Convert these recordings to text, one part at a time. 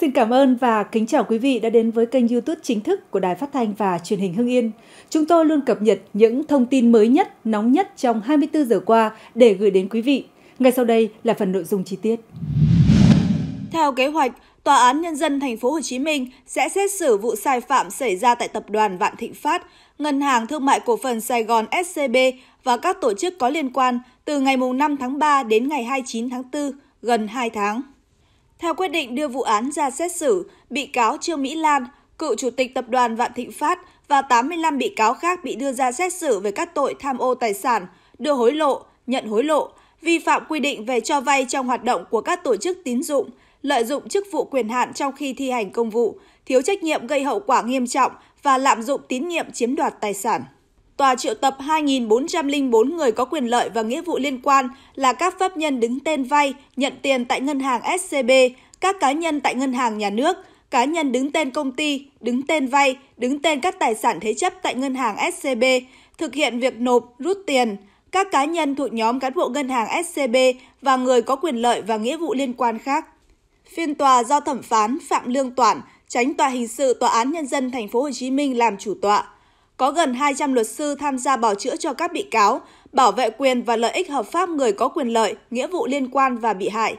Xin cảm ơn và kính chào quý vị đã đến với kênh YouTube chính thức của Đài Phát thanh và Truyền hình Hưng Yên. Chúng tôi luôn cập nhật những thông tin mới nhất, nóng nhất trong 24 giờ qua để gửi đến quý vị. Ngay sau đây là phần nội dung chi tiết. Theo kế hoạch, Tòa án Nhân dân Thành phố Hồ Chí Minh sẽ xét xử vụ sai phạm xảy ra tại Tập đoàn Vạn Thịnh Phát, Ngân hàng Thương mại Cổ phần Sài Gòn SCB và các tổ chức có liên quan từ ngày 5 tháng 3 đến ngày 29 tháng 4, gần 2 tháng. Theo quyết định đưa vụ án ra xét xử, bị cáo Trương Mỹ Lan, cựu chủ tịch tập đoàn Vạn Thịnh Phát và 85 bị cáo khác bị đưa ra xét xử về các tội tham ô tài sản, đưa hối lộ, nhận hối lộ, vi phạm quy định về cho vay trong hoạt động của các tổ chức tín dụng, lợi dụng chức vụ quyền hạn trong khi thi hành công vụ, thiếu trách nhiệm gây hậu quả nghiêm trọng và lạm dụng tín nhiệm chiếm đoạt tài sản tòa triệu tập 2.404 người có quyền lợi và nghĩa vụ liên quan là các pháp nhân đứng tên vay, nhận tiền tại ngân hàng SCB, các cá nhân tại ngân hàng nhà nước, cá nhân đứng tên công ty, đứng tên vay, đứng tên các tài sản thế chấp tại ngân hàng SCB, thực hiện việc nộp, rút tiền, các cá nhân thuộc nhóm cán bộ ngân hàng SCB và người có quyền lợi và nghĩa vụ liên quan khác. Phiên tòa do thẩm phán Phạm Lương Toản, tránh tòa hình sự Tòa án Nhân dân Thành phố Hồ Chí Minh làm chủ tọa có gần 200 luật sư tham gia bảo chữa cho các bị cáo, bảo vệ quyền và lợi ích hợp pháp người có quyền lợi, nghĩa vụ liên quan và bị hại.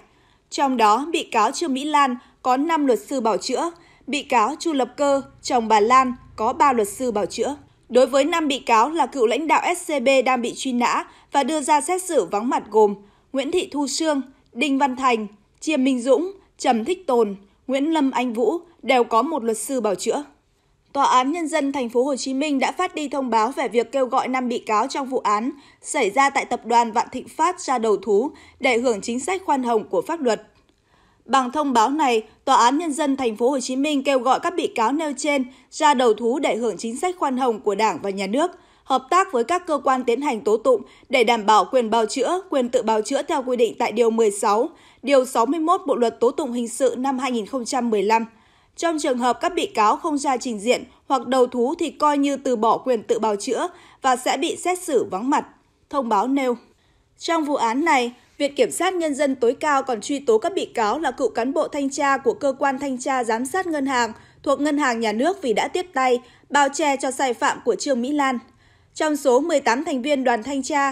Trong đó, bị cáo Trương Mỹ Lan có 5 luật sư bảo chữa, bị cáo Chu Lập Cơ, chồng bà Lan có 3 luật sư bảo chữa. Đối với 5 bị cáo là cựu lãnh đạo SCB đang bị truy nã và đưa ra xét xử vắng mặt gồm Nguyễn Thị Thu Sương, Đinh Văn Thành, Chiêm Minh Dũng, Trầm Thích Tồn, Nguyễn Lâm Anh Vũ đều có một luật sư bảo chữa. Tòa án Nhân dân Thành phố Hồ Chí Minh đã phát đi thông báo về việc kêu gọi 5 bị cáo trong vụ án xảy ra tại tập đoàn Vạn Thịnh Phát ra đầu thú để hưởng chính sách khoan hồng của pháp luật. Bằng thông báo này, Tòa án Nhân dân Thành phố Hồ Chí Minh kêu gọi các bị cáo nêu trên ra đầu thú để hưởng chính sách khoan hồng của Đảng và Nhà nước, hợp tác với các cơ quan tiến hành tố tụng để đảm bảo quyền bào chữa, quyền tự bào chữa theo quy định tại Điều 16, Điều 61 Bộ Luật Tố tụng Hình sự năm 2015. Trong trường hợp các bị cáo không ra trình diện hoặc đầu thú thì coi như từ bỏ quyền tự bào chữa và sẽ bị xét xử vắng mặt, thông báo nêu. Trong vụ án này, Viện Kiểm sát Nhân dân tối cao còn truy tố các bị cáo là cựu cán bộ thanh tra của cơ quan thanh tra giám sát ngân hàng thuộc Ngân hàng Nhà nước vì đã tiếp tay, bao che cho sai phạm của Trương Mỹ Lan. Trong số 18 thành viên đoàn thanh tra,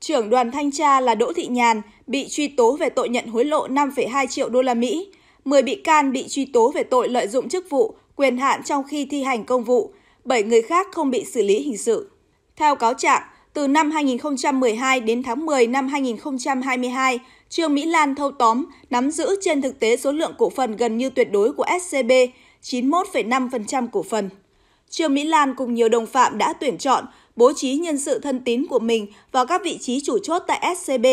trưởng đoàn thanh tra là Đỗ Thị Nhàn bị truy tố về tội nhận hối lộ 5,2 triệu đô la Mỹ, 10 bị can bị truy tố về tội lợi dụng chức vụ, quyền hạn trong khi thi hành công vụ, 7 người khác không bị xử lý hình sự. Theo cáo trạng, từ năm 2012 đến tháng 10 năm 2022, Trương Mỹ Lan thâu tóm, nắm giữ trên thực tế số lượng cổ phần gần như tuyệt đối của SCB, 91,5% cổ phần. Trương Mỹ Lan cùng nhiều đồng phạm đã tuyển chọn, bố trí nhân sự thân tín của mình vào các vị trí chủ chốt tại SCB,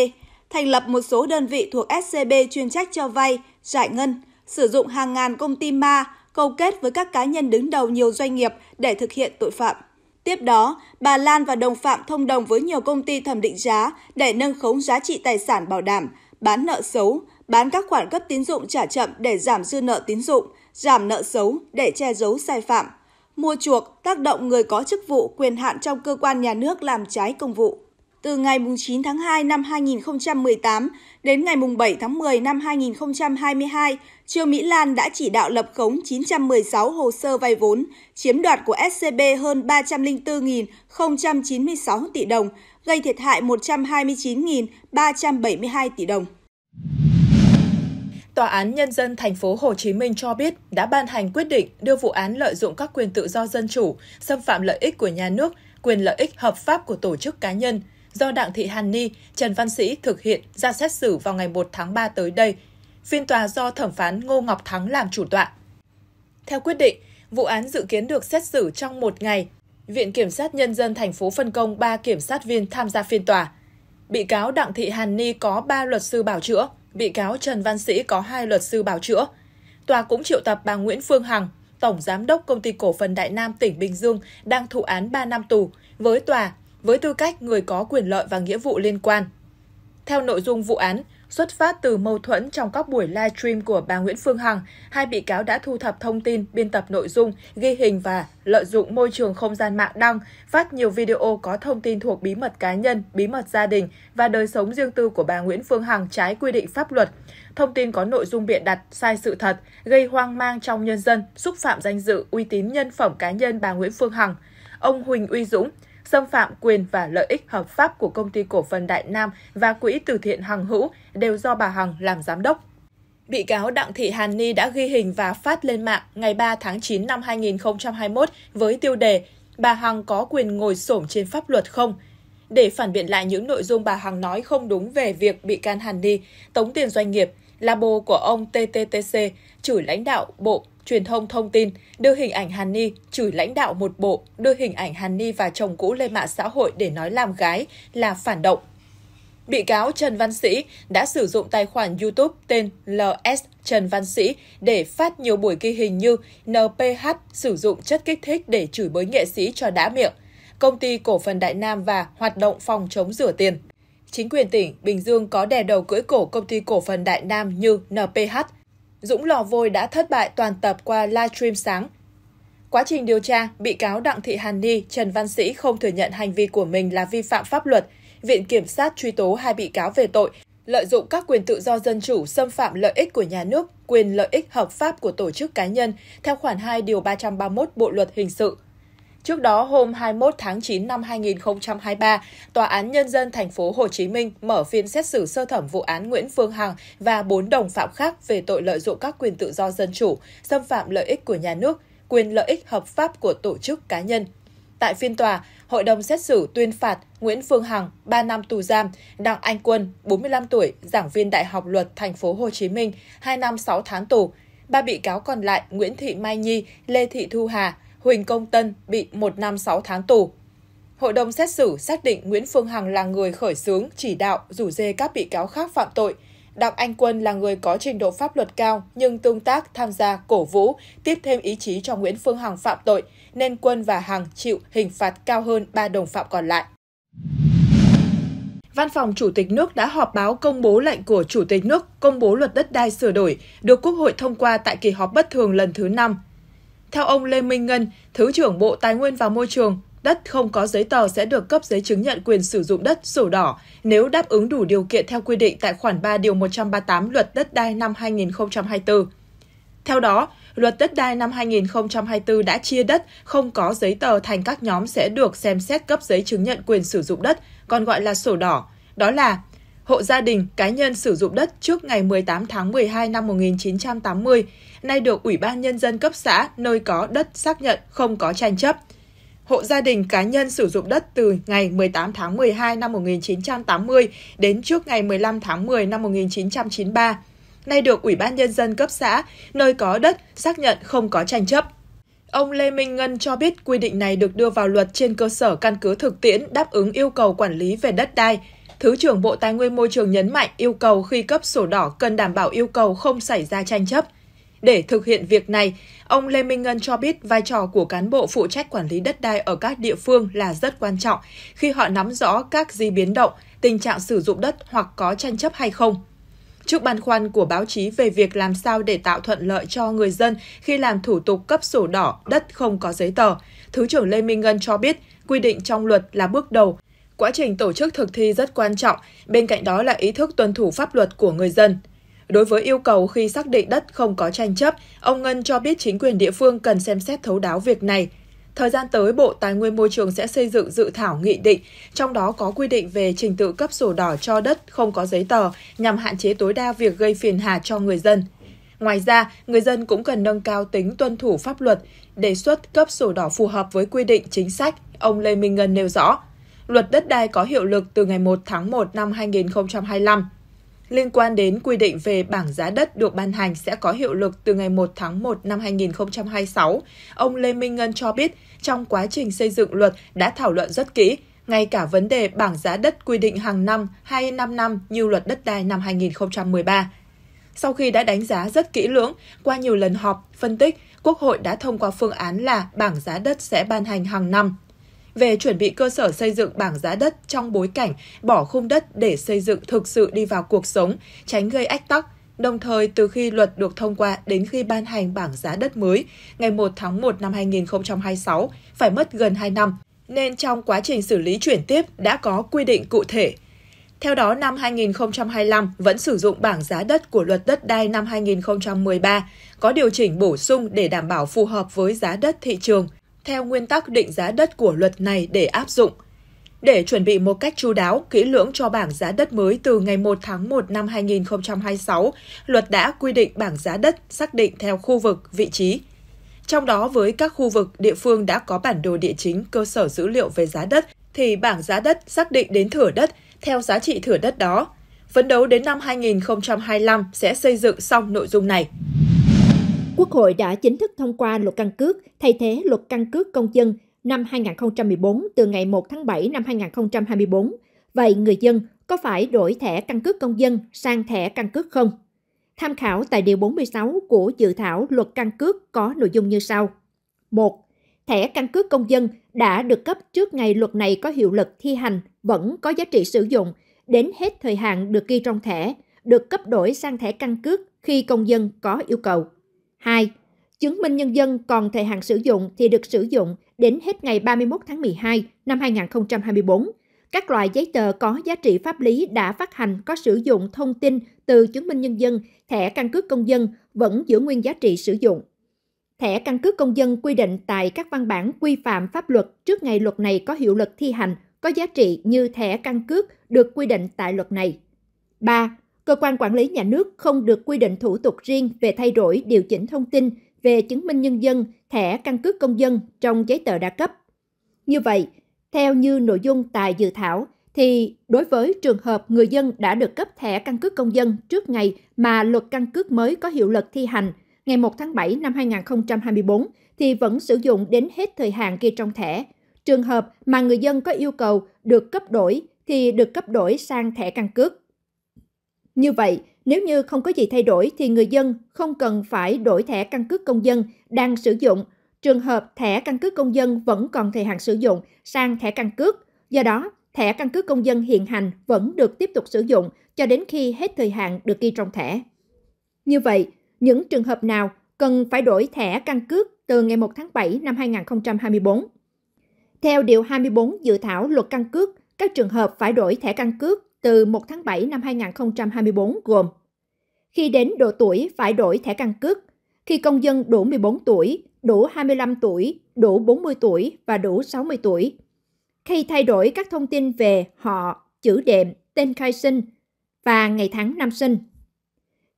thành lập một số đơn vị thuộc SCB chuyên trách cho vay, giải ngân, sử dụng hàng ngàn công ty ma câu kết với các cá nhân đứng đầu nhiều doanh nghiệp để thực hiện tội phạm. Tiếp đó, bà Lan và đồng phạm thông đồng với nhiều công ty thẩm định giá để nâng khống giá trị tài sản bảo đảm, bán nợ xấu, bán các khoản cấp tín dụng trả chậm để giảm dư nợ tín dụng, giảm nợ xấu để che giấu sai phạm, mua chuộc, tác động người có chức vụ quyền hạn trong cơ quan nhà nước làm trái công vụ từ ngày 9 tháng 2 năm 2018 đến ngày 7 tháng 10 năm 2022, Trương Mỹ Lan đã chỉ đạo lập khống 916 hồ sơ vay vốn, chiếm đoạt của SCB hơn 304.096 tỷ đồng, gây thiệt hại 129.372 tỷ đồng. Tòa án Nhân dân thành phố Hồ Chí Minh cho biết đã ban hành quyết định đưa vụ án lợi dụng các quyền tự do dân chủ, xâm phạm lợi ích của nhà nước, quyền lợi ích hợp pháp của tổ chức cá nhân – do Đặng Thị Hàn Ni, Trần Văn Sĩ thực hiện ra xét xử vào ngày 1 tháng 3 tới đây. Phiên tòa do thẩm phán Ngô Ngọc Thắng làm chủ tọa. Theo quyết định, vụ án dự kiến được xét xử trong một ngày. Viện Kiểm sát Nhân dân thành phố phân công 3 kiểm sát viên tham gia phiên tòa. Bị cáo Đặng Thị Hàn Ni có 3 luật sư bảo chữa, bị cáo Trần Văn Sĩ có 2 luật sư bảo chữa. Tòa cũng triệu tập bà Nguyễn Phương Hằng, Tổng Giám đốc Công ty Cổ phần Đại Nam tỉnh Bình Dương đang thụ án 3 năm tù với tòa với tư cách người có quyền lợi và nghĩa vụ liên quan. Theo nội dung vụ án, xuất phát từ mâu thuẫn trong các buổi livestream của bà Nguyễn Phương Hằng, hai bị cáo đã thu thập thông tin, biên tập nội dung, ghi hình và lợi dụng môi trường không gian mạng đăng, phát nhiều video có thông tin thuộc bí mật cá nhân, bí mật gia đình và đời sống riêng tư của bà Nguyễn Phương Hằng trái quy định pháp luật. Thông tin có nội dung biện đặt, sai sự thật, gây hoang mang trong nhân dân, xúc phạm danh dự, uy tín nhân phẩm cá nhân bà Nguyễn Phương Hằng. Ông Huỳnh Uy Dũng, xâm phạm quyền và lợi ích hợp pháp của công ty cổ phần Đại Nam và quỹ từ thiện Hằng Hữu đều do bà Hằng làm giám đốc. Bị cáo Đặng Thị Hàn Ni đã ghi hình và phát lên mạng ngày 3 tháng 9 năm 2021 với tiêu đề Bà Hằng có quyền ngồi xổm trên pháp luật không? Để phản biện lại những nội dung bà Hằng nói không đúng về việc bị can Hàn Ni tống tiền doanh nghiệp, là bồ của ông TTTC, chửi lãnh đạo Bộ truyền thông thông tin, đưa hình ảnh Hàn Ni chửi lãnh đạo một bộ, đưa hình ảnh Hàn Ni và chồng cũ lên mạng xã hội để nói làm gái là phản động. Bị cáo Trần Văn Sĩ đã sử dụng tài khoản YouTube tên LS Trần Văn Sĩ để phát nhiều buổi ghi hình như NPH sử dụng chất kích thích để chửi bới nghệ sĩ cho đã miệng, công ty cổ phần Đại Nam và hoạt động phòng chống rửa tiền. Chính quyền tỉnh Bình Dương có đè đầu cưỡi cổ công ty cổ phần Đại Nam như NPH Dũng Lò Vôi đã thất bại toàn tập qua livestream sáng. Quá trình điều tra, bị cáo Đặng Thị Hàn Ni, Trần Văn Sĩ không thừa nhận hành vi của mình là vi phạm pháp luật. Viện Kiểm sát truy tố hai bị cáo về tội lợi dụng các quyền tự do dân chủ xâm phạm lợi ích của nhà nước, quyền lợi ích hợp pháp của tổ chức cá nhân theo khoản 2 điều 331 Bộ luật hình sự Trước đó, hôm 21 tháng 9 năm 2023, Tòa án Nhân dân thành phố Hồ Chí Minh mở phiên xét xử sơ thẩm vụ án Nguyễn Phương Hằng và bốn đồng phạm khác về tội lợi dụng các quyền tự do dân chủ, xâm phạm lợi ích của nhà nước, quyền lợi ích hợp pháp của tổ chức cá nhân. Tại phiên tòa, hội đồng xét xử tuyên phạt Nguyễn Phương Hằng 3 năm tù giam, Đặng Anh Quân, 45 tuổi, giảng viên Đại học Luật thành phố Hồ Chí Minh, 2 năm 6 tháng tù. Ba bị cáo còn lại Nguyễn Thị Mai Nhi, Lê Thị Thu Hà, Huỳnh Công Tân bị 1 năm 6 tháng tù. Hội đồng xét xử xác định Nguyễn Phương Hằng là người khởi xướng, chỉ đạo, rủ dê các bị cáo khác phạm tội. Đặng Anh Quân là người có trình độ pháp luật cao nhưng tương tác, tham gia, cổ vũ, tiếp thêm ý chí cho Nguyễn Phương Hằng phạm tội, nên Quân và Hằng chịu hình phạt cao hơn 3 đồng phạm còn lại. Văn phòng Chủ tịch nước đã họp báo công bố lệnh của Chủ tịch nước công bố luật đất đai sửa đổi, được Quốc hội thông qua tại kỳ họp bất thường lần thứ 5 theo ông Lê Minh Ngân, Thứ trưởng Bộ Tài nguyên và Môi trường, đất không có giấy tờ sẽ được cấp giấy chứng nhận quyền sử dụng đất sổ đỏ nếu đáp ứng đủ điều kiện theo quy định tại khoản 3 điều 138 Luật đất đai năm 2024. Theo đó, Luật đất đai năm 2024 đã chia đất không có giấy tờ thành các nhóm sẽ được xem xét cấp giấy chứng nhận quyền sử dụng đất, còn gọi là sổ đỏ. Đó là hộ gia đình, cá nhân sử dụng đất trước ngày 18 tháng 12 năm 1980, nay được Ủy ban Nhân dân cấp xã nơi có đất xác nhận không có tranh chấp. Hộ gia đình cá nhân sử dụng đất từ ngày 18 tháng 12 năm 1980 đến trước ngày 15 tháng 10 năm 1993, nay được Ủy ban Nhân dân cấp xã nơi có đất xác nhận không có tranh chấp. Ông Lê Minh Ngân cho biết quy định này được đưa vào luật trên cơ sở căn cứ thực tiễn đáp ứng yêu cầu quản lý về đất đai, Thứ trưởng Bộ Tài nguyên Môi trường nhấn mạnh yêu cầu khi cấp sổ đỏ cần đảm bảo yêu cầu không xảy ra tranh chấp. Để thực hiện việc này, ông Lê Minh Ngân cho biết vai trò của cán bộ phụ trách quản lý đất đai ở các địa phương là rất quan trọng khi họ nắm rõ các di biến động, tình trạng sử dụng đất hoặc có tranh chấp hay không. Trước băn khoăn của báo chí về việc làm sao để tạo thuận lợi cho người dân khi làm thủ tục cấp sổ đỏ đất không có giấy tờ, Thứ trưởng Lê Minh Ngân cho biết quy định trong luật là bước đầu quá trình tổ chức thực thi rất quan trọng, bên cạnh đó là ý thức tuân thủ pháp luật của người dân. Đối với yêu cầu khi xác định đất không có tranh chấp, ông Ngân cho biết chính quyền địa phương cần xem xét thấu đáo việc này. Thời gian tới, Bộ Tài nguyên Môi trường sẽ xây dựng dự thảo nghị định, trong đó có quy định về trình tự cấp sổ đỏ cho đất không có giấy tờ nhằm hạn chế tối đa việc gây phiền hà cho người dân. Ngoài ra, người dân cũng cần nâng cao tính tuân thủ pháp luật, đề xuất cấp sổ đỏ phù hợp với quy định chính sách, ông Lê Minh Ngân nêu rõ luật đất đai có hiệu lực từ ngày 1 tháng 1 năm 2025. Liên quan đến quy định về bảng giá đất được ban hành sẽ có hiệu lực từ ngày 1 tháng 1 năm 2026, ông Lê Minh Ngân cho biết trong quá trình xây dựng luật đã thảo luận rất kỹ, ngay cả vấn đề bảng giá đất quy định hàng năm hay 5 năm như luật đất đai năm 2013. Sau khi đã đánh giá rất kỹ lưỡng, qua nhiều lần họp, phân tích, Quốc hội đã thông qua phương án là bảng giá đất sẽ ban hành hàng năm về chuẩn bị cơ sở xây dựng bảng giá đất trong bối cảnh bỏ khung đất để xây dựng thực sự đi vào cuộc sống, tránh gây ách tắc, đồng thời từ khi luật được thông qua đến khi ban hành bảng giá đất mới ngày 1 tháng 1 năm 2026 phải mất gần 2 năm, nên trong quá trình xử lý chuyển tiếp đã có quy định cụ thể. Theo đó, năm 2025 vẫn sử dụng bảng giá đất của luật đất đai năm 2013, có điều chỉnh bổ sung để đảm bảo phù hợp với giá đất thị trường theo nguyên tắc định giá đất của luật này để áp dụng. Để chuẩn bị một cách chú đáo, kỹ lưỡng cho bảng giá đất mới từ ngày 1 tháng 1 năm 2026, luật đã quy định bảng giá đất xác định theo khu vực, vị trí. Trong đó với các khu vực địa phương đã có bản đồ địa chính, cơ sở dữ liệu về giá đất thì bảng giá đất xác định đến thửa đất theo giá trị thửa đất đó. Phấn đấu đến năm 2025 sẽ xây dựng xong nội dung này. Quốc hội đã chính thức thông qua luật căn cước thay thế luật căn cước công dân năm 2014 từ ngày 1 tháng 7 năm 2024. Vậy người dân có phải đổi thẻ căn cước công dân sang thẻ căn cước không? Tham khảo tại điều 46 của dự thảo luật căn cước có nội dung như sau. 1. Thẻ căn cước công dân đã được cấp trước ngày luật này có hiệu lực thi hành vẫn có giá trị sử dụng đến hết thời hạn được ghi trong thẻ, được cấp đổi sang thẻ căn cước khi công dân có yêu cầu. 2. Chứng minh nhân dân còn thời hạn sử dụng thì được sử dụng đến hết ngày 31 tháng 12 năm 2024. Các loại giấy tờ có giá trị pháp lý đã phát hành có sử dụng thông tin từ chứng minh nhân dân, thẻ căn cước công dân vẫn giữ nguyên giá trị sử dụng. Thẻ căn cước công dân quy định tại các văn bản quy phạm pháp luật trước ngày luật này có hiệu lực thi hành có giá trị như thẻ căn cước được quy định tại luật này. 3 cơ quan quản lý nhà nước không được quy định thủ tục riêng về thay đổi điều chỉnh thông tin về chứng minh nhân dân, thẻ căn cước công dân trong giấy tờ đã cấp. Như vậy, theo như nội dung tại dự thảo, thì đối với trường hợp người dân đã được cấp thẻ căn cước công dân trước ngày mà luật căn cước mới có hiệu lực thi hành, ngày 1 tháng 7 năm 2024, thì vẫn sử dụng đến hết thời hạn ghi trong thẻ. Trường hợp mà người dân có yêu cầu được cấp đổi thì được cấp đổi sang thẻ căn cước. Như vậy, nếu như không có gì thay đổi thì người dân không cần phải đổi thẻ căn cước công dân đang sử dụng. Trường hợp thẻ căn cước công dân vẫn còn thời hạn sử dụng sang thẻ căn cước. Do đó, thẻ căn cước công dân hiện hành vẫn được tiếp tục sử dụng cho đến khi hết thời hạn được ghi trong thẻ. Như vậy, những trường hợp nào cần phải đổi thẻ căn cước từ ngày 1 tháng 7 năm 2024? Theo Điều 24 dự thảo luật căn cước, các trường hợp phải đổi thẻ căn cước từ 1 tháng 7 năm 2024 gồm Khi đến độ tuổi phải đổi thẻ căn cước, khi công dân đủ 14 tuổi, đủ 25 tuổi, đủ 40 tuổi và đủ 60 tuổi. Khi thay đổi các thông tin về họ, chữ đệm, tên khai sinh và ngày tháng năm sinh.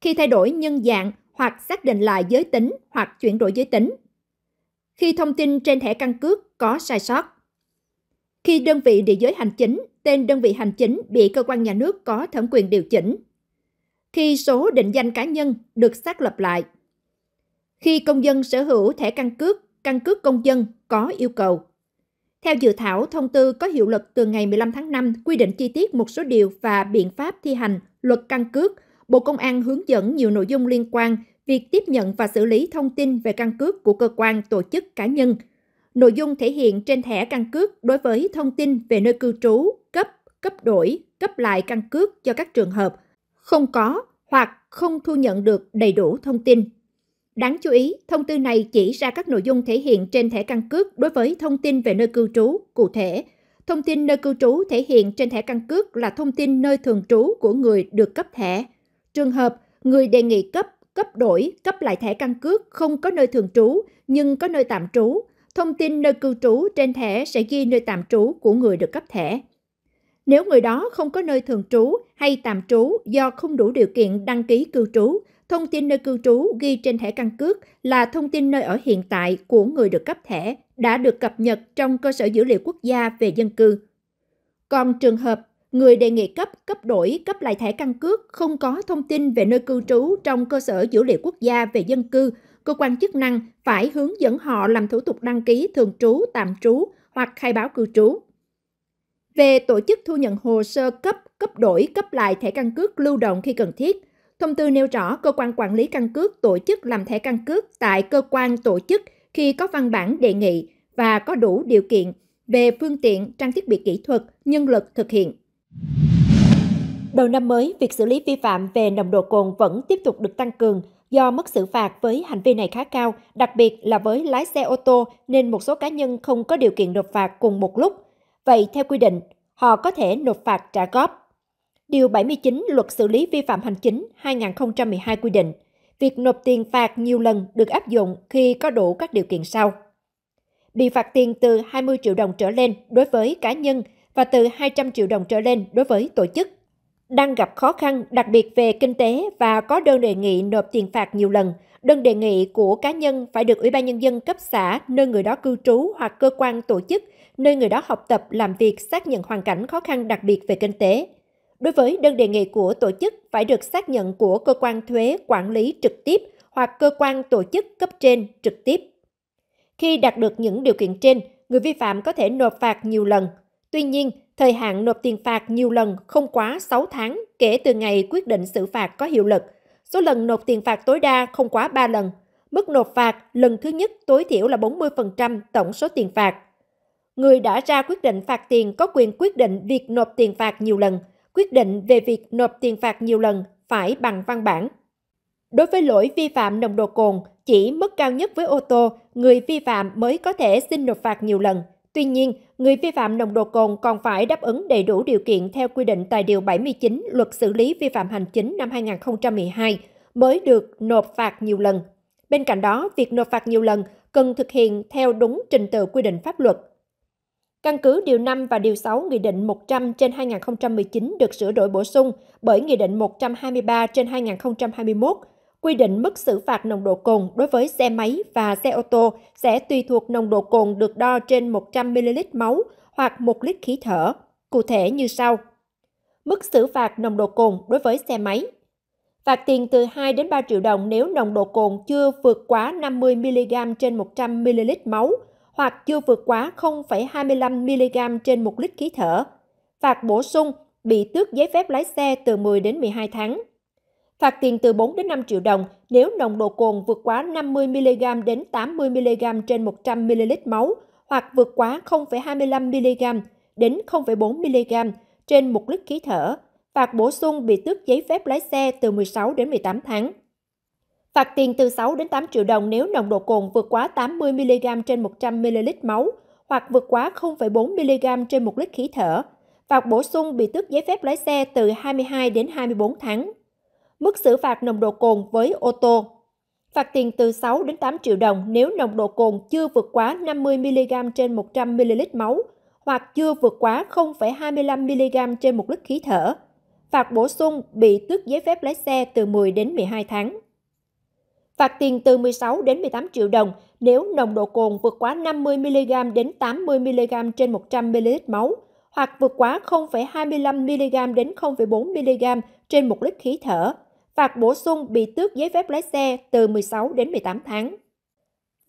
Khi thay đổi nhân dạng hoặc xác định lại giới tính hoặc chuyển đổi giới tính. Khi thông tin trên thẻ căn cước có sai sót. Khi đơn vị địa giới hành chính tên đơn vị hành chính bị cơ quan nhà nước có thẩm quyền điều chỉnh. Khi số định danh cá nhân được xác lập lại. Khi công dân sở hữu thẻ căn cước, căn cước công dân có yêu cầu. Theo dự thảo, thông tư có hiệu lực từ ngày 15 tháng 5 quy định chi tiết một số điều và biện pháp thi hành luật căn cước. Bộ Công an hướng dẫn nhiều nội dung liên quan việc tiếp nhận và xử lý thông tin về căn cước của cơ quan, tổ chức, cá nhân. Nội dung thể hiện trên thẻ căn cước đối với thông tin về nơi cư trú, cấp đổi, cấp lại căn cước cho các trường hợp không có hoặc không thu nhận được đầy đủ thông tin. Đáng chú ý, thông tư này chỉ ra các nội dung thể hiện trên thẻ căn cước đối với thông tin về nơi cư trú, cụ thể Thông tin nơi cư trú thể hiện trên thẻ căn cước là thông tin nơi thường trú của người được cấp thẻ. Trường hợp người đề nghị cấp, cấp đổi, cấp lại thẻ căn cước không có nơi thường trú nhưng có nơi tạm trú, thông tin nơi cư trú trên thẻ sẽ ghi nơi tạm trú của người được cấp thẻ. Nếu người đó không có nơi thường trú hay tạm trú do không đủ điều kiện đăng ký cư trú, thông tin nơi cư trú ghi trên thẻ căn cước là thông tin nơi ở hiện tại của người được cấp thẻ đã được cập nhật trong cơ sở dữ liệu quốc gia về dân cư. Còn trường hợp người đề nghị cấp, cấp đổi, cấp lại thẻ căn cước không có thông tin về nơi cư trú trong cơ sở dữ liệu quốc gia về dân cư, cơ quan chức năng phải hướng dẫn họ làm thủ tục đăng ký thường trú, tạm trú hoặc khai báo cư trú về tổ chức thu nhận hồ sơ cấp, cấp đổi, cấp lại thẻ căn cước lưu động khi cần thiết. Thông tư nêu rõ cơ quan quản lý căn cước tổ chức làm thẻ căn cước tại cơ quan tổ chức khi có văn bản đề nghị và có đủ điều kiện về phương tiện, trang thiết bị kỹ thuật, nhân lực thực hiện. Đầu năm mới, việc xử lý vi phạm về nồng độ cồn vẫn tiếp tục được tăng cường do mức xử phạt với hành vi này khá cao, đặc biệt là với lái xe ô tô nên một số cá nhân không có điều kiện nộp phạt cùng một lúc – Vậy theo quy định, họ có thể nộp phạt trả góp. Điều 79 Luật xử lý vi phạm hành chính 2012 quy định, việc nộp tiền phạt nhiều lần được áp dụng khi có đủ các điều kiện sau. Bị phạt tiền từ 20 triệu đồng trở lên đối với cá nhân và từ 200 triệu đồng trở lên đối với tổ chức. Đang gặp khó khăn đặc biệt về kinh tế và có đơn đề nghị nộp tiền phạt nhiều lần – Đơn đề nghị của cá nhân phải được Ủy ban Nhân dân cấp xã, nơi người đó cư trú hoặc cơ quan tổ chức, nơi người đó học tập, làm việc, xác nhận hoàn cảnh khó khăn đặc biệt về kinh tế. Đối với đơn đề nghị của tổ chức phải được xác nhận của cơ quan thuế quản lý trực tiếp hoặc cơ quan tổ chức cấp trên trực tiếp. Khi đạt được những điều kiện trên, người vi phạm có thể nộp phạt nhiều lần. Tuy nhiên, thời hạn nộp tiền phạt nhiều lần không quá 6 tháng kể từ ngày quyết định xử phạt có hiệu lực – số lần nộp tiền phạt tối đa không quá 3 lần. Mức nộp phạt lần thứ nhất tối thiểu là 40% tổng số tiền phạt. Người đã ra quyết định phạt tiền có quyền quyết định việc nộp tiền phạt nhiều lần. Quyết định về việc nộp tiền phạt nhiều lần phải bằng văn bản. Đối với lỗi vi phạm nồng độ cồn, chỉ mức cao nhất với ô tô, người vi phạm mới có thể xin nộp phạt nhiều lần. Tuy nhiên, Người vi phạm nồng độ cồn còn phải đáp ứng đầy đủ điều kiện theo quy định tại Điều 79 Luật xử lý vi phạm hành chính năm 2012 mới được nộp phạt nhiều lần. Bên cạnh đó, việc nộp phạt nhiều lần cần thực hiện theo đúng trình tự quy định pháp luật. Căn cứ Điều 5 và Điều 6 Nghị định 100 trên 2019 được sửa đổi bổ sung bởi Nghị định 123 trên 2021 quy định mức xử phạt nồng độ cồn đối với xe máy và xe ô tô sẽ tùy thuộc nồng độ cồn được đo trên 100ml máu hoặc 1 lít khí thở, cụ thể như sau. Mức xử phạt nồng độ cồn đối với xe máy Phạt tiền từ 2 đến 3 triệu đồng nếu nồng độ cồn chưa vượt quá 50mg trên 100ml máu hoặc chưa vượt quá 0,25mg trên 1 lít khí thở. Phạt bổ sung bị tước giấy phép lái xe từ 10 đến 12 tháng phạt tiền từ 4 đến 5 triệu đồng nếu nồng độ cồn vượt quá 50mg đến 80mg trên 100ml máu hoặc vượt quá 0,25mg đến 0,4mg trên 1 lít khí thở. Phạt bổ sung bị tước giấy phép lái xe từ 16 đến 18 tháng. Phạt tiền từ 6 đến 8 triệu đồng nếu nồng độ cồn vượt quá 80mg trên 100ml máu hoặc vượt quá 0,4mg trên 1 lít khí thở. Phạt bổ sung bị tước giấy phép lái xe từ 22 đến 24 tháng mức xử phạt nồng độ cồn với ô tô. Phạt tiền từ 6 đến 8 triệu đồng nếu nồng độ cồn chưa vượt quá 50mg trên 100ml máu hoặc chưa vượt quá 0,25mg trên 1 lít khí thở. Phạt bổ sung bị tước giấy phép lái xe từ 10 đến 12 tháng. Phạt tiền từ 16 đến 18 triệu đồng nếu nồng độ cồn vượt quá 50mg đến 80mg trên 100ml máu hoặc vượt quá 0,25mg đến 0,4mg trên 1 lít khí thở phạt bổ sung bị tước giấy phép lái xe từ 16 đến 18 tháng.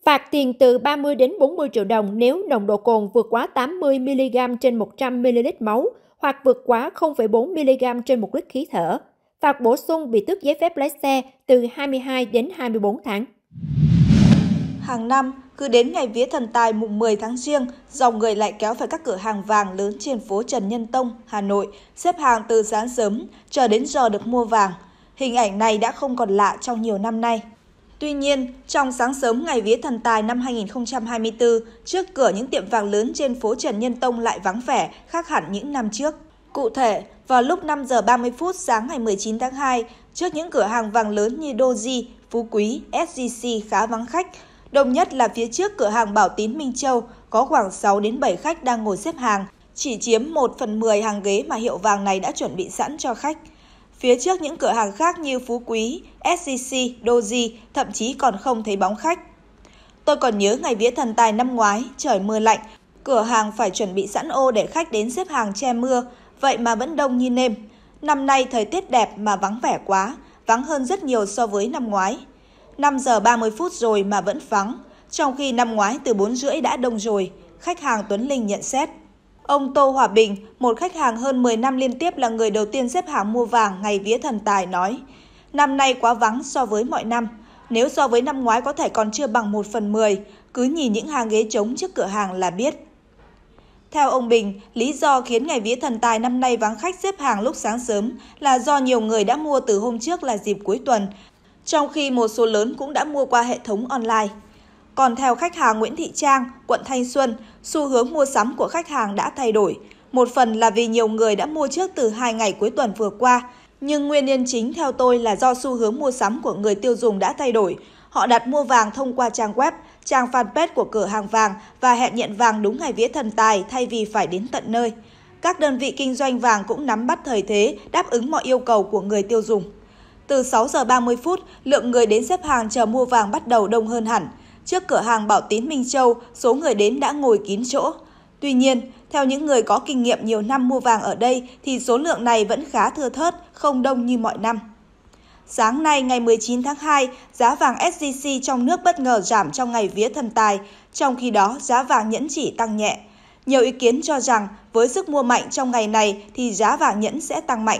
Phạt tiền từ 30 đến 40 triệu đồng nếu nồng độ cồn vượt quá 80 mg trên 100 ml máu hoặc vượt quá 0,4 mg trên 1 lít khí thở. Phạt bổ sung bị tước giấy phép lái xe từ 22 đến 24 tháng. Hàng năm, cứ đến ngày vía thần tài mùng 10 tháng riêng, dòng người lại kéo về các cửa hàng vàng lớn trên phố Trần Nhân Tông, Hà Nội, xếp hàng từ sáng sớm, chờ đến giờ được mua vàng – Hình ảnh này đã không còn lạ trong nhiều năm nay. Tuy nhiên, trong sáng sớm ngày vía thần tài năm 2024, trước cửa những tiệm vàng lớn trên phố Trần Nhân Tông lại vắng vẻ, khác hẳn những năm trước. Cụ thể, vào lúc 5 giờ 30 phút sáng ngày 19 tháng 2, trước những cửa hàng vàng lớn như Doji, Phú Quý, SGC khá vắng khách, đồng nhất là phía trước cửa hàng Bảo Tín Minh Châu có khoảng 6 đến 7 khách đang ngồi xếp hàng, chỉ chiếm 1 phần 10 hàng ghế mà hiệu vàng này đã chuẩn bị sẵn cho khách. Phía trước những cửa hàng khác như Phú Quý, SCC, Doji thậm chí còn không thấy bóng khách. Tôi còn nhớ ngày vía thần tài năm ngoái, trời mưa lạnh, cửa hàng phải chuẩn bị sẵn ô để khách đến xếp hàng che mưa, vậy mà vẫn đông như nêm. Năm nay thời tiết đẹp mà vắng vẻ quá, vắng hơn rất nhiều so với năm ngoái. 5 giờ 30 phút rồi mà vẫn vắng, trong khi năm ngoái từ 4 rưỡi đã đông rồi, khách hàng Tuấn Linh nhận xét. Ông Tô Hòa Bình, một khách hàng hơn 10 năm liên tiếp là người đầu tiên xếp hàng mua vàng ngày vía thần tài nói, năm nay quá vắng so với mọi năm. Nếu so với năm ngoái có thể còn chưa bằng 1 phần 10, cứ nhìn những hàng ghế trống trước cửa hàng là biết. Theo ông Bình, lý do khiến ngày vía thần tài năm nay vắng khách xếp hàng lúc sáng sớm là do nhiều người đã mua từ hôm trước là dịp cuối tuần, trong khi một số lớn cũng đã mua qua hệ thống online. Còn theo khách hàng Nguyễn Thị Trang, quận Thanh Xuân, xu hướng mua sắm của khách hàng đã thay đổi. Một phần là vì nhiều người đã mua trước từ hai ngày cuối tuần vừa qua, nhưng nguyên nhân chính theo tôi là do xu hướng mua sắm của người tiêu dùng đã thay đổi. Họ đặt mua vàng thông qua trang web, trang fanpage của cửa hàng vàng và hẹn nhận vàng đúng ngày vía thần tài thay vì phải đến tận nơi. Các đơn vị kinh doanh vàng cũng nắm bắt thời thế, đáp ứng mọi yêu cầu của người tiêu dùng. Từ 6 giờ 30 phút, lượng người đến xếp hàng chờ mua vàng bắt đầu đông hơn hẳn – Trước cửa hàng Bảo Tín Minh Châu, số người đến đã ngồi kín chỗ. Tuy nhiên, theo những người có kinh nghiệm nhiều năm mua vàng ở đây thì số lượng này vẫn khá thưa thớt, không đông như mọi năm. Sáng nay ngày 19 tháng 2, giá vàng SJC trong nước bất ngờ giảm trong ngày vía thần tài, trong khi đó giá vàng nhẫn chỉ tăng nhẹ. Nhiều ý kiến cho rằng với sức mua mạnh trong ngày này thì giá vàng nhẫn sẽ tăng mạnh.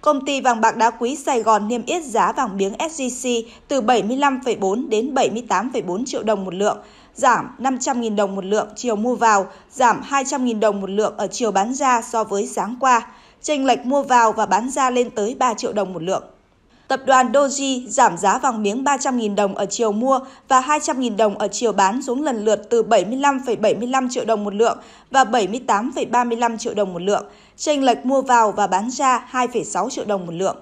Công ty vàng bạc đá quý Sài Gòn niêm yết giá vàng miếng SJC từ 75,4 đến 78,4 triệu đồng một lượng, giảm 500.000 đồng một lượng chiều mua vào, giảm 200.000 đồng một lượng ở chiều bán ra so với sáng qua. Chênh lệch mua vào và bán ra lên tới 3 triệu đồng một lượng. Tập đoàn Doji giảm giá vàng miếng 300.000 đồng ở chiều mua và 200.000 đồng ở chiều bán xuống lần lượt từ 75,75 triệu đồng một lượng và 78,35 triệu đồng một lượng chênh lệch mua vào và bán ra 2,6 triệu đồng một lượng.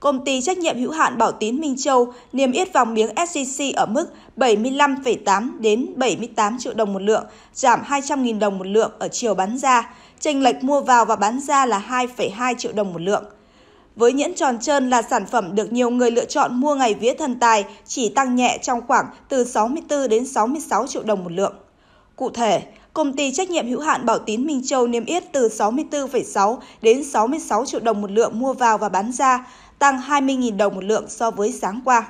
Công ty trách nhiệm hữu hạn Bảo Tín Minh Châu niêm yết vòng miếng SJC ở mức 75,8 đến 78 triệu đồng một lượng, giảm 200.000 đồng một lượng ở chiều bán ra, chênh lệch mua vào và bán ra là 2,2 triệu đồng một lượng. Với nhẫn tròn trơn là sản phẩm được nhiều người lựa chọn mua ngày vía thần tài, chỉ tăng nhẹ trong khoảng từ 64 đến 66 triệu đồng một lượng. Cụ thể, công ty trách nhiệm hữu hạn Bảo Tín Minh Châu niêm yết từ 64,6 đến 66 triệu đồng một lượng mua vào và bán ra, tăng 20.000 đồng một lượng so với sáng qua.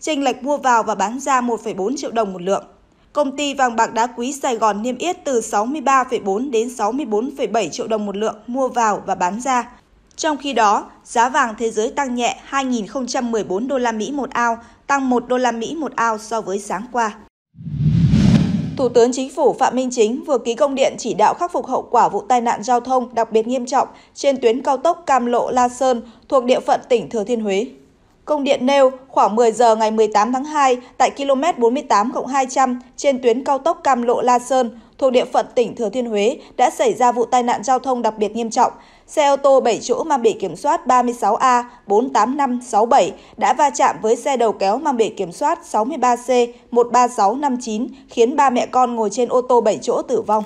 Chênh lệch mua vào và bán ra 1,4 triệu đồng một lượng. Công ty vàng bạc đá quý Sài Gòn niêm yết từ 63,4 đến 64,7 triệu đồng một lượng mua vào và bán ra. Trong khi đó, giá vàng thế giới tăng nhẹ 2.014 đô la Mỹ một ao, tăng 1 đô la Mỹ một ao so với sáng qua. Thủ tướng Chính phủ Phạm Minh Chính vừa ký công điện chỉ đạo khắc phục hậu quả vụ tai nạn giao thông đặc biệt nghiêm trọng trên tuyến cao tốc Cam Lộ La Sơn thuộc địa phận tỉnh Thừa Thiên Huế. Công điện nêu khoảng 10 giờ ngày 18 tháng 2 tại km 48 200 trên tuyến cao tốc Cam Lộ La Sơn thuộc địa phận tỉnh Thừa Thiên Huế đã xảy ra vụ tai nạn giao thông đặc biệt nghiêm trọng Xe ô tô 7 chỗ mang biển kiểm soát 36A48567 đã va chạm với xe đầu kéo mang biển kiểm soát 63C13659 khiến ba mẹ con ngồi trên ô tô 7 chỗ tử vong.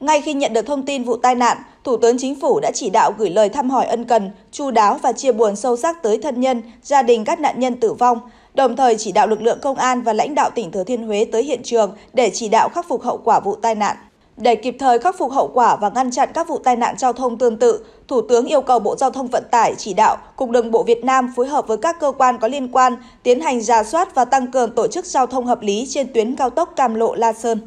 Ngay khi nhận được thông tin vụ tai nạn, Thủ tướng Chính phủ đã chỉ đạo gửi lời thăm hỏi ân cần, chu đáo và chia buồn sâu sắc tới thân nhân, gia đình các nạn nhân tử vong, đồng thời chỉ đạo lực lượng công an và lãnh đạo tỉnh Thừa Thiên Huế tới hiện trường để chỉ đạo khắc phục hậu quả vụ tai nạn. Để kịp thời khắc phục hậu quả và ngăn chặn các vụ tai nạn giao thông tương tự, Thủ tướng yêu cầu Bộ Giao thông Vận tải chỉ đạo Cục Đường bộ Việt Nam phối hợp với các cơ quan có liên quan tiến hành ra soát và tăng cường tổ chức giao thông hợp lý trên tuyến cao tốc Cam Lộ La Sơn.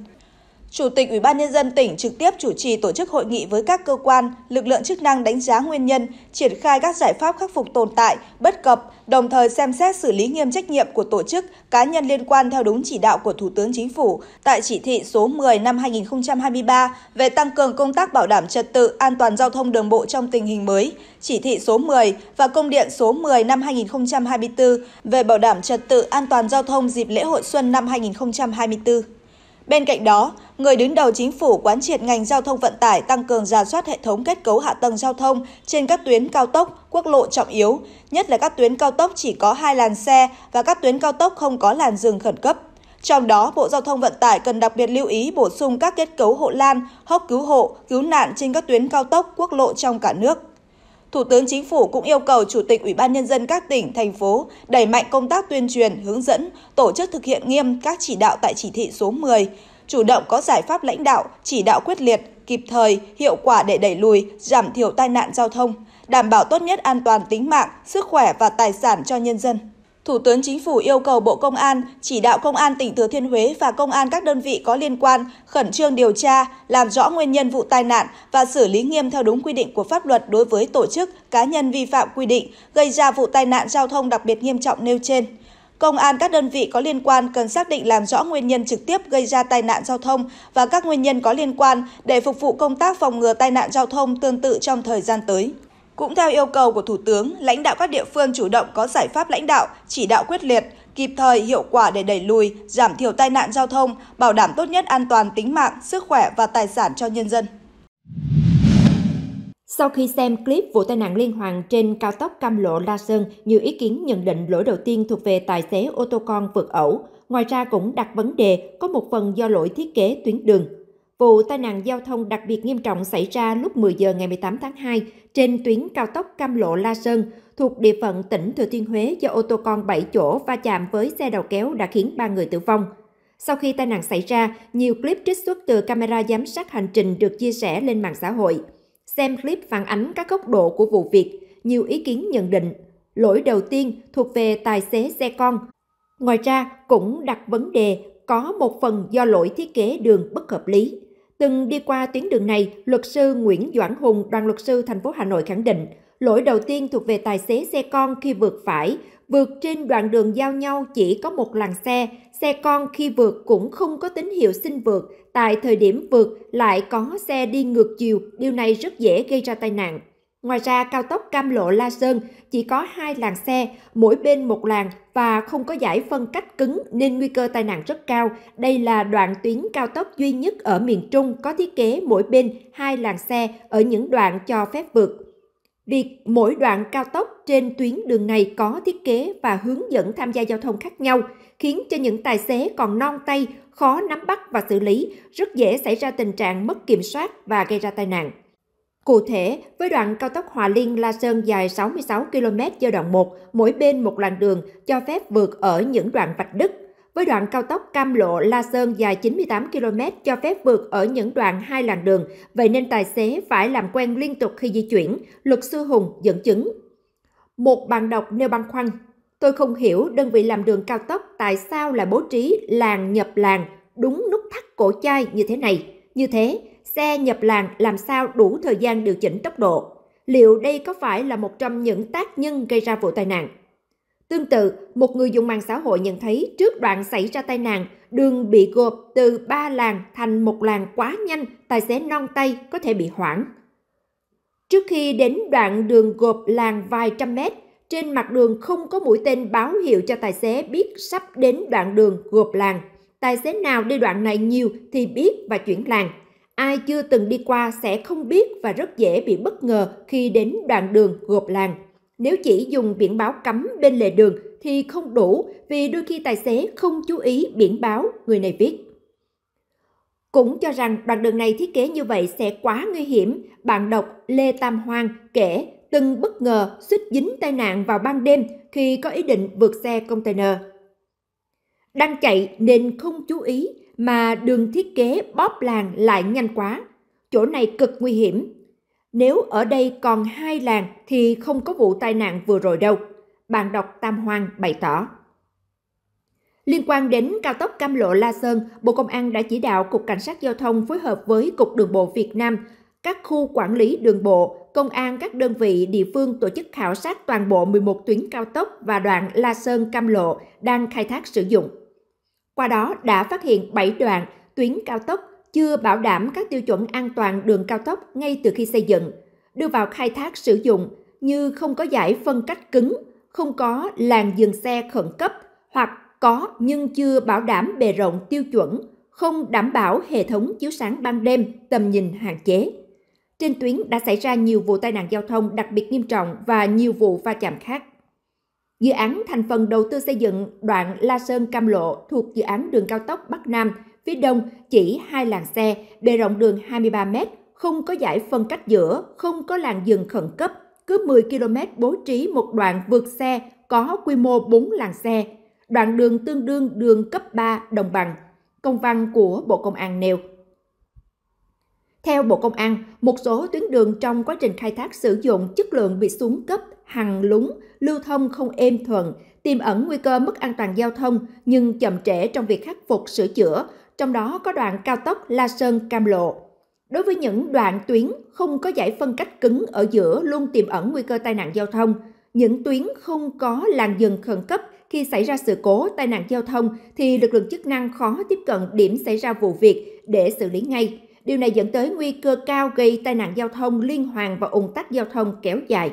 Chủ tịch Ủy ban nhân dân tỉnh trực tiếp chủ trì tổ chức hội nghị với các cơ quan, lực lượng chức năng đánh giá nguyên nhân, triển khai các giải pháp khắc phục tồn tại, bất cập, đồng thời xem xét xử lý nghiêm trách nhiệm của tổ chức, cá nhân liên quan theo đúng chỉ đạo của Thủ tướng Chính phủ tại chỉ thị số 10 năm 2023 về tăng cường công tác bảo đảm trật tự an toàn giao thông đường bộ trong tình hình mới, chỉ thị số 10 và công điện số 10 năm 2024 về bảo đảm trật tự an toàn giao thông dịp lễ hội xuân năm 2024. Bên cạnh đó, người đứng đầu chính phủ quán triệt ngành giao thông vận tải tăng cường giả soát hệ thống kết cấu hạ tầng giao thông trên các tuyến cao tốc, quốc lộ trọng yếu, nhất là các tuyến cao tốc chỉ có hai làn xe và các tuyến cao tốc không có làn dừng khẩn cấp. Trong đó, Bộ Giao thông Vận tải cần đặc biệt lưu ý bổ sung các kết cấu hộ lan, hốc cứu hộ, cứu nạn trên các tuyến cao tốc, quốc lộ trong cả nước. Thủ tướng Chính phủ cũng yêu cầu Chủ tịch Ủy ban Nhân dân các tỉnh, thành phố đẩy mạnh công tác tuyên truyền, hướng dẫn, tổ chức thực hiện nghiêm các chỉ đạo tại chỉ thị số 10, chủ động có giải pháp lãnh đạo, chỉ đạo quyết liệt, kịp thời, hiệu quả để đẩy lùi, giảm thiểu tai nạn giao thông, đảm bảo tốt nhất an toàn tính mạng, sức khỏe và tài sản cho nhân dân. Thủ tướng Chính phủ yêu cầu Bộ Công an chỉ đạo Công an tỉnh Thừa Thiên Huế và Công an các đơn vị có liên quan khẩn trương điều tra, làm rõ nguyên nhân vụ tai nạn và xử lý nghiêm theo đúng quy định của pháp luật đối với tổ chức, cá nhân vi phạm quy định gây ra vụ tai nạn giao thông đặc biệt nghiêm trọng nêu trên. Công an các đơn vị có liên quan cần xác định làm rõ nguyên nhân trực tiếp gây ra tai nạn giao thông và các nguyên nhân có liên quan để phục vụ công tác phòng ngừa tai nạn giao thông tương tự trong thời gian tới. Cũng theo yêu cầu của Thủ tướng, lãnh đạo các địa phương chủ động có giải pháp lãnh đạo, chỉ đạo quyết liệt, kịp thời hiệu quả để đẩy lùi, giảm thiểu tai nạn giao thông, bảo đảm tốt nhất an toàn tính mạng, sức khỏe và tài sản cho nhân dân. Sau khi xem clip vụ tai nạn liên hoàn trên cao tốc Cam Lộ La Sơn, nhiều ý kiến nhận định lỗi đầu tiên thuộc về tài xế ô tô con vượt ẩu. Ngoài ra cũng đặt vấn đề có một phần do lỗi thiết kế tuyến đường. Vụ tai nạn giao thông đặc biệt nghiêm trọng xảy ra lúc 10 giờ ngày 18 tháng 2 trên tuyến cao tốc Cam Lộ La Sơn thuộc địa phận tỉnh Thừa Thiên Huế do ô tô con 7 chỗ va chạm với xe đầu kéo đã khiến 3 người tử vong. Sau khi tai nạn xảy ra, nhiều clip trích xuất từ camera giám sát hành trình được chia sẻ lên mạng xã hội. Xem clip phản ánh các góc độ của vụ việc, nhiều ý kiến nhận định lỗi đầu tiên thuộc về tài xế xe con. Ngoài ra, cũng đặt vấn đề có một phần do lỗi thiết kế đường bất hợp lý. Từng đi qua tuyến đường này, luật sư Nguyễn Doãn Hùng, đoàn luật sư thành phố Hà Nội khẳng định, lỗi đầu tiên thuộc về tài xế xe con khi vượt phải, vượt trên đoạn đường giao nhau chỉ có một làn xe, xe con khi vượt cũng không có tín hiệu xin vượt, tại thời điểm vượt lại có xe đi ngược chiều, điều này rất dễ gây ra tai nạn. Ngoài ra, cao tốc Cam Lộ La Sơn chỉ có hai làn xe, mỗi bên một làn và không có giải phân cách cứng nên nguy cơ tai nạn rất cao. Đây là đoạn tuyến cao tốc duy nhất ở miền Trung có thiết kế mỗi bên hai làn xe ở những đoạn cho phép vượt. Việc mỗi đoạn cao tốc trên tuyến đường này có thiết kế và hướng dẫn tham gia giao thông khác nhau, khiến cho những tài xế còn non tay khó nắm bắt và xử lý, rất dễ xảy ra tình trạng mất kiểm soát và gây ra tai nạn. Cụ thể, với đoạn cao tốc Hòa Liên La Sơn dài 66 km giai đoạn 1, mỗi bên một làn đường cho phép vượt ở những đoạn vạch đứt. Với đoạn cao tốc Cam Lộ La Sơn dài 98 km cho phép vượt ở những đoạn hai làn đường, vậy nên tài xế phải làm quen liên tục khi di chuyển, luật sư Hùng dẫn chứng. Một bạn đọc nêu băn khoăn, tôi không hiểu đơn vị làm đường cao tốc tại sao lại bố trí làng nhập làng, đúng nút thắt cổ chai như thế này. Như thế, xe nhập làng làm sao đủ thời gian điều chỉnh tốc độ. Liệu đây có phải là một trong những tác nhân gây ra vụ tai nạn? Tương tự, một người dùng mạng xã hội nhận thấy trước đoạn xảy ra tai nạn, đường bị gộp từ ba làng thành một làng quá nhanh, tài xế non tay có thể bị hoảng. Trước khi đến đoạn đường gộp làng vài trăm mét, trên mặt đường không có mũi tên báo hiệu cho tài xế biết sắp đến đoạn đường gộp làng. Tài xế nào đi đoạn này nhiều thì biết và chuyển làng. Ai chưa từng đi qua sẽ không biết và rất dễ bị bất ngờ khi đến đoạn đường gộp làng. Nếu chỉ dùng biển báo cấm bên lề đường thì không đủ vì đôi khi tài xế không chú ý biển báo người này viết. Cũng cho rằng đoạn đường này thiết kế như vậy sẽ quá nguy hiểm, bạn đọc Lê Tam Hoang kể từng bất ngờ suýt dính tai nạn vào ban đêm khi có ý định vượt xe container. Đang chạy nên không chú ý, mà đường thiết kế bóp làng lại nhanh quá. Chỗ này cực nguy hiểm. Nếu ở đây còn hai làng thì không có vụ tai nạn vừa rồi đâu, bạn đọc Tam Hoàng bày tỏ. Liên quan đến cao tốc Cam Lộ La Sơn, Bộ Công an đã chỉ đạo Cục Cảnh sát Giao thông phối hợp với Cục Đường bộ Việt Nam, các khu quản lý đường bộ, công an các đơn vị địa phương tổ chức khảo sát toàn bộ 11 tuyến cao tốc và đoạn La Sơn Cam Lộ đang khai thác sử dụng. Qua đó đã phát hiện 7 đoạn tuyến cao tốc chưa bảo đảm các tiêu chuẩn an toàn đường cao tốc ngay từ khi xây dựng, đưa vào khai thác sử dụng như không có giải phân cách cứng, không có làn dừng xe khẩn cấp hoặc có nhưng chưa bảo đảm bề rộng tiêu chuẩn, không đảm bảo hệ thống chiếu sáng ban đêm, tầm nhìn hạn chế. Trên tuyến đã xảy ra nhiều vụ tai nạn giao thông đặc biệt nghiêm trọng và nhiều vụ va chạm khác. Dự án thành phần đầu tư xây dựng đoạn La Sơn Cam Lộ thuộc dự án đường cao tốc Bắc Nam, phía đông chỉ hai làn xe, bề rộng đường 23 m, không có giải phân cách giữa, không có làn dừng khẩn cấp, cứ 10 km bố trí một đoạn vượt xe có quy mô 4 làn xe, đoạn đường tương đương đường cấp 3 đồng bằng, công văn của Bộ Công an nêu. Theo Bộ Công an, một số tuyến đường trong quá trình khai thác sử dụng chất lượng bị xuống cấp hằn lún, lưu thông không êm thuận, tiềm ẩn nguy cơ mất an toàn giao thông nhưng chậm trễ trong việc khắc phục sửa chữa, trong đó có đoạn cao tốc La Sơn Cam Lộ. Đối với những đoạn tuyến không có giải phân cách cứng ở giữa luôn tiềm ẩn nguy cơ tai nạn giao thông, những tuyến không có làn dừng khẩn cấp khi xảy ra sự cố tai nạn giao thông thì lực lượng chức năng khó tiếp cận điểm xảy ra vụ việc để xử lý ngay. Điều này dẫn tới nguy cơ cao gây tai nạn giao thông liên hoàn và ủng tắc giao thông kéo dài.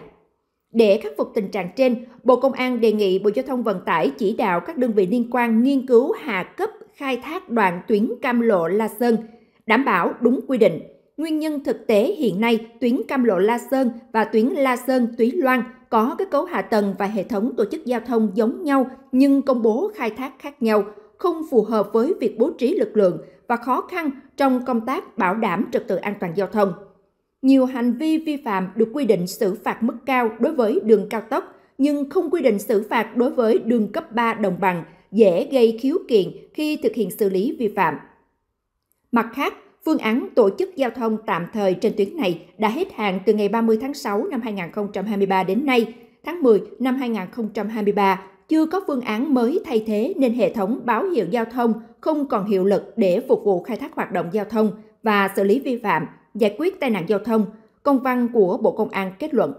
Để khắc phục tình trạng trên, Bộ Công an đề nghị Bộ Giao thông Vận tải chỉ đạo các đơn vị liên quan nghiên cứu hạ cấp khai thác đoạn tuyến Cam Lộ La Sơn, đảm bảo đúng quy định. Nguyên nhân thực tế hiện nay, tuyến Cam Lộ La Sơn và tuyến La Sơn Túy Loan có kết cấu hạ tầng và hệ thống tổ chức giao thông giống nhau nhưng công bố khai thác khác nhau, không phù hợp với việc bố trí lực lượng và khó khăn trong công tác bảo đảm trật tự an toàn giao thông. Nhiều hành vi vi phạm được quy định xử phạt mức cao đối với đường cao tốc, nhưng không quy định xử phạt đối với đường cấp 3 đồng bằng, dễ gây khiếu kiện khi thực hiện xử lý vi phạm. Mặt khác, phương án tổ chức giao thông tạm thời trên tuyến này đã hết hạn từ ngày 30 tháng 6 năm 2023 đến nay, tháng 10 năm 2023, chưa có phương án mới thay thế nên hệ thống báo hiệu giao thông không còn hiệu lực để phục vụ khai thác hoạt động giao thông và xử lý vi phạm – giải quyết tai nạn giao thông, công văn của Bộ Công an kết luận.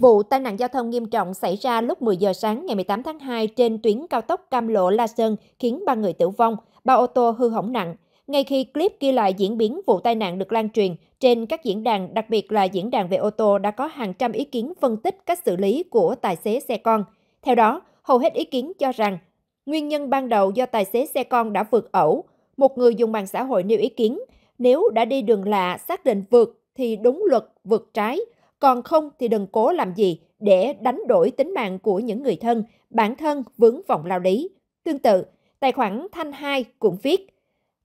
Vụ tai nạn giao thông nghiêm trọng xảy ra lúc 10 giờ sáng ngày 18 tháng 2 trên tuyến cao tốc Cam Lộ La Sơn khiến 3 người tử vong, 3 ô tô hư hỏng nặng. Ngay khi clip ghi lại diễn biến vụ tai nạn được lan truyền trên các diễn đàn, đặc biệt là diễn đàn về ô tô đã có hàng trăm ý kiến phân tích cách xử lý của tài xế xe con. Theo đó, hầu hết ý kiến cho rằng nguyên nhân ban đầu do tài xế xe con đã vượt ẩu. Một người dùng mạng xã hội nêu ý kiến nếu đã đi đường lạ xác định vượt thì đúng luật vượt trái, còn không thì đừng cố làm gì để đánh đổi tính mạng của những người thân, bản thân vướng vòng lao lý. Tương tự, tài khoản Thanh hai cũng viết,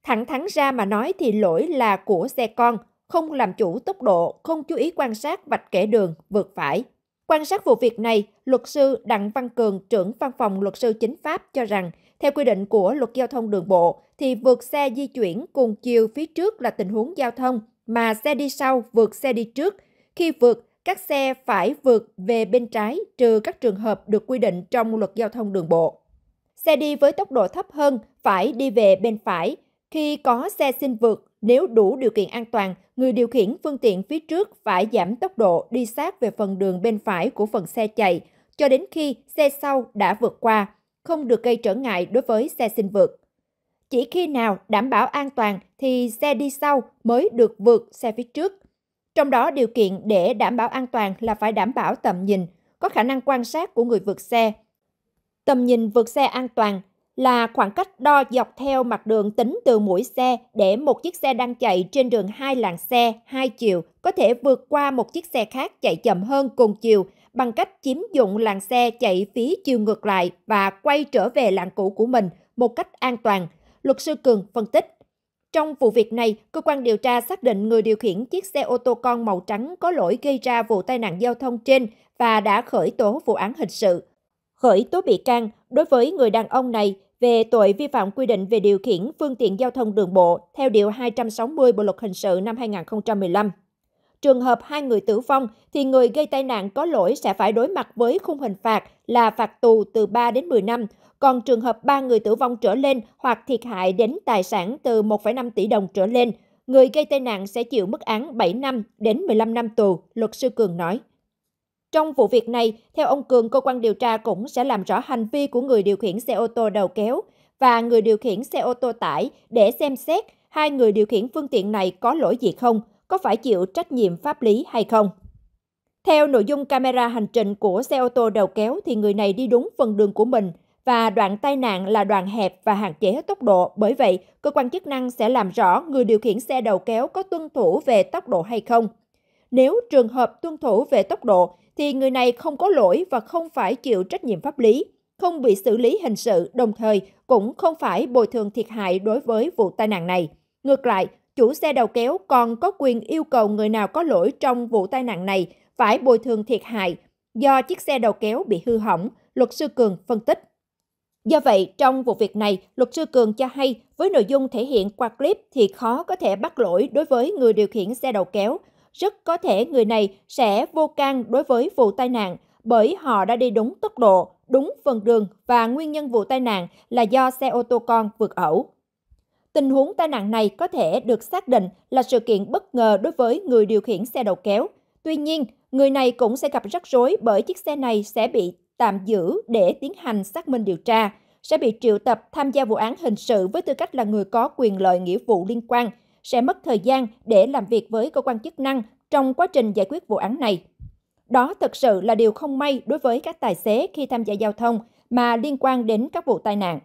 thẳng thắn ra mà nói thì lỗi là của xe con, không làm chủ tốc độ, không chú ý quan sát vạch kẻ đường, vượt phải. Quan sát vụ việc này, luật sư Đặng Văn Cường, trưởng văn phòng luật sư chính pháp cho rằng, theo quy định của luật giao thông đường bộ, thì vượt xe di chuyển cùng chiều phía trước là tình huống giao thông mà xe đi sau vượt xe đi trước. Khi vượt, các xe phải vượt về bên trái trừ các trường hợp được quy định trong luật giao thông đường bộ. Xe đi với tốc độ thấp hơn phải đi về bên phải. Khi có xe xin vượt, nếu đủ điều kiện an toàn, người điều khiển phương tiện phía trước phải giảm tốc độ đi sát về phần đường bên phải của phần xe chạy cho đến khi xe sau đã vượt qua, không được gây trở ngại đối với xe xin vượt. Chỉ khi nào đảm bảo an toàn thì xe đi sau mới được vượt xe phía trước. Trong đó điều kiện để đảm bảo an toàn là phải đảm bảo tầm nhìn, có khả năng quan sát của người vượt xe. Tầm nhìn vượt xe an toàn là khoảng cách đo dọc theo mặt đường tính từ mũi xe để một chiếc xe đang chạy trên đường hai làn xe, hai chiều có thể vượt qua một chiếc xe khác chạy chậm hơn cùng chiều bằng cách chiếm dụng làn xe chạy phía chiều ngược lại và quay trở về làn cũ của mình một cách an toàn – luật sư Cường phân tích. Trong vụ việc này, cơ quan điều tra xác định người điều khiển chiếc xe ô tô con màu trắng có lỗi gây ra vụ tai nạn giao thông trên và đã khởi tố vụ án hình sự. Khởi tố bị can đối với người đàn ông này về tội vi phạm quy định về điều khiển phương tiện giao thông đường bộ theo Điều 260 Bộ Luật Hình sự năm 2015. Trường hợp hai người tử vong thì người gây tai nạn có lỗi sẽ phải đối mặt với khung hình phạt là phạt tù từ 3 đến 10 năm, còn trường hợp ba người tử vong trở lên hoặc thiệt hại đến tài sản từ 1,5 tỷ đồng trở lên, người gây tai nạn sẽ chịu mức án 7 năm đến 15 năm tù, luật sư Cường nói. Trong vụ việc này, theo ông Cường, cơ quan điều tra cũng sẽ làm rõ hành vi của người điều khiển xe ô tô đầu kéo và người điều khiển xe ô tô tải để xem xét hai người điều khiển phương tiện này có lỗi gì không, có phải chịu trách nhiệm pháp lý hay không. Theo nội dung camera hành trình của xe ô tô đầu kéo thì người này đi đúng phần đường của mình và đoạn tai nạn là đoạn hẹp và hạn chế tốc độ. Bởi vậy, cơ quan chức năng sẽ làm rõ người điều khiển xe đầu kéo có tuân thủ về tốc độ hay không. Nếu trường hợp tuân thủ về tốc độ thì người này không có lỗi và không phải chịu trách nhiệm pháp lý, không bị xử lý hình sự, đồng thời cũng không phải bồi thường thiệt hại đối với vụ tai nạn này. Ngược lại, chủ xe đầu kéo còn có quyền yêu cầu người nào có lỗi trong vụ tai nạn này phải bồi thường thiệt hại do chiếc xe đầu kéo bị hư hỏng, luật sư Cường phân tích. Do vậy, trong vụ việc này, luật sư Cường cho hay với nội dung thể hiện qua clip thì khó có thể bắt lỗi đối với người điều khiển xe đầu kéo. Rất có thể người này sẽ vô can đối với vụ tai nạn bởi họ đã đi đúng tốc độ, đúng phần đường và nguyên nhân vụ tai nạn là do xe ô tô con vượt ẩu. Tình huống tai nạn này có thể được xác định là sự kiện bất ngờ đối với người điều khiển xe đầu kéo. Tuy nhiên, người này cũng sẽ gặp rắc rối bởi chiếc xe này sẽ bị tạm giữ để tiến hành xác minh điều tra, sẽ bị triệu tập tham gia vụ án hình sự với tư cách là người có quyền lợi nghĩa vụ liên quan, sẽ mất thời gian để làm việc với cơ quan chức năng trong quá trình giải quyết vụ án này. Đó thực sự là điều không may đối với các tài xế khi tham gia giao thông mà liên quan đến các vụ tai nạn.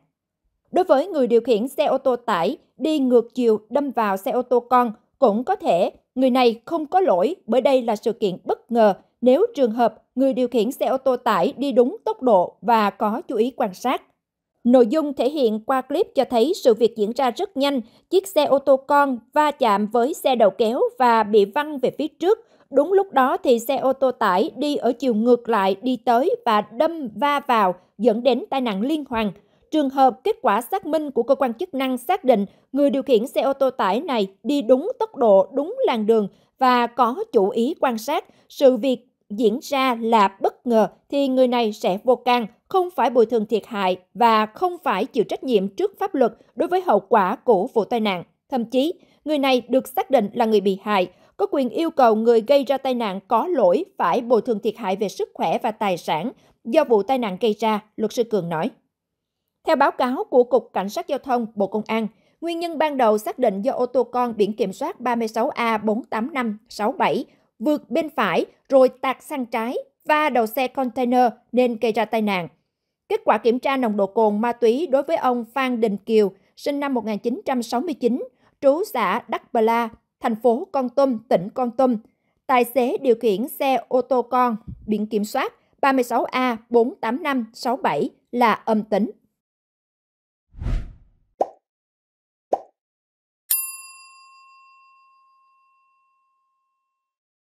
Đối với người điều khiển xe ô tô tải đi ngược chiều đâm vào xe ô tô con, cũng có thể người này không có lỗi bởi đây là sự kiện bất ngờ nếu trường hợp người điều khiển xe ô tô tải đi đúng tốc độ và có chú ý quan sát. Nội dung thể hiện qua clip cho thấy sự việc diễn ra rất nhanh, chiếc xe ô tô con va chạm với xe đầu kéo và bị văng về phía trước. Đúng lúc đó thì xe ô tô tải đi ở chiều ngược lại đi tới và đâm va vào dẫn đến tai nạn liên hoàn Trường hợp kết quả xác minh của cơ quan chức năng xác định người điều khiển xe ô tô tải này đi đúng tốc độ, đúng làn đường và có chủ ý quan sát, sự việc diễn ra là bất ngờ thì người này sẽ vô can, không phải bồi thường thiệt hại và không phải chịu trách nhiệm trước pháp luật đối với hậu quả của vụ tai nạn. Thậm chí, người này được xác định là người bị hại, có quyền yêu cầu người gây ra tai nạn có lỗi phải bồi thường thiệt hại về sức khỏe và tài sản do vụ tai nạn gây ra, luật sư Cường nói. Theo báo cáo của Cục Cảnh sát Giao thông Bộ Công an, nguyên nhân ban đầu xác định do ô tô con biển kiểm soát 36A48567 vượt bên phải rồi tạt sang trái và đầu xe container nên gây ra tai nạn. Kết quả kiểm tra nồng độ cồn ma túy đối với ông Phan Đình Kiều, sinh năm 1969, trú xã Đắc Bà La, thành phố Con Tum, tỉnh Con Tum. Tài xế điều khiển xe ô tô con biển kiểm soát 36A48567 là âm tính.